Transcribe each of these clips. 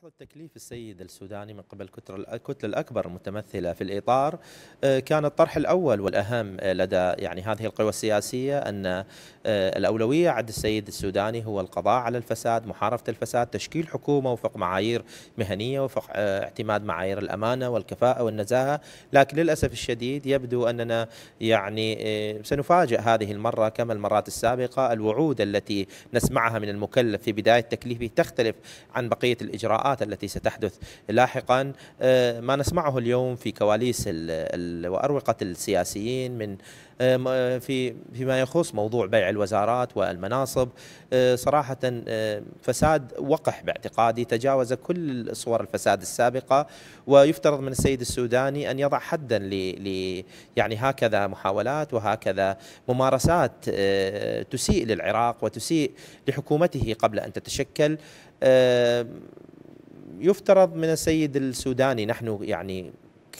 لحظة تكليف السيد السوداني من قبل الكتلة الأكبر المتمثلة في الإطار آه، كان الطرح الأول والأهم آه، لدى يعني هذه القوى السياسية أن آه، الأولوية عند السيد السوداني هو القضاء على الفساد محاربة الفساد تشكيل حكومة وفق معايير مهنية وفق اعتماد معايير الأمانة والكفاءة والنزاهة لكن للأسف الشديد يبدو أننا يعني سنفاجئ هذه المرة كما المرات السابقة الوعود التي نسمعها من المكلف في بداية تكليفه تختلف عن بقية الإجراءات الإجراءات التي ستحدث لاحقا آه، ما نسمعه اليوم في كواليس وأروقة السياسيين من آه، آه، في فيما يخص موضوع بيع الوزارات والمناصب صراحة فساد وقح باعتقادي تجاوز كل صور الفساد السابقة ويفترض من السيد السوداني أن يضع حدا ل يعني هكذا محاولات وهكذا ممارسات تسيء للعراق وتسيء لحكومته قبل أن تتشكل يفترض من السيد السوداني نحن يعني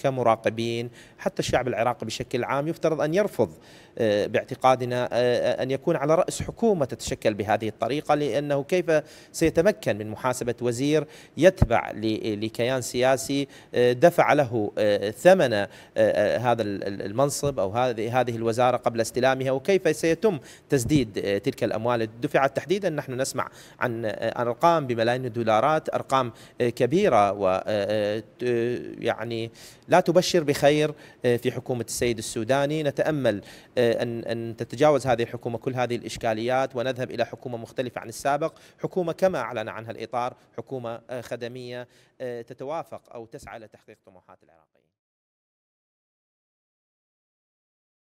كمراقبين حتى الشعب العراقي بشكل عام يفترض أن يرفض آه، باعتقادنا آه، آه، أن يكون على رأس حكومة تتشكل بهذه الطريقة لأنه كيف سيتمكن من محاسبة وزير يتبع لكيان سياسي دفع له ثمن هذا المنصب أو هذه الوزارة قبل استلامها وكيف سيتم تسديد تلك الأموال دفعت تحديدا نحن نسمع عن أرقام بملايين الدولارات أرقام كبيرة ويعني لا تبشر بخير آه، في حكومة السيد السوداني نتأمل آه، أن, أن تتجاوز هذه الحكومة كل هذه الإشكاليات ونذهب إلى حكومة مختلفة عن السابق حكومة كما أعلن عنها الإطار حكومة آه، خدمية تتوافق أو تسعى لتحقيق طموحات العراقيين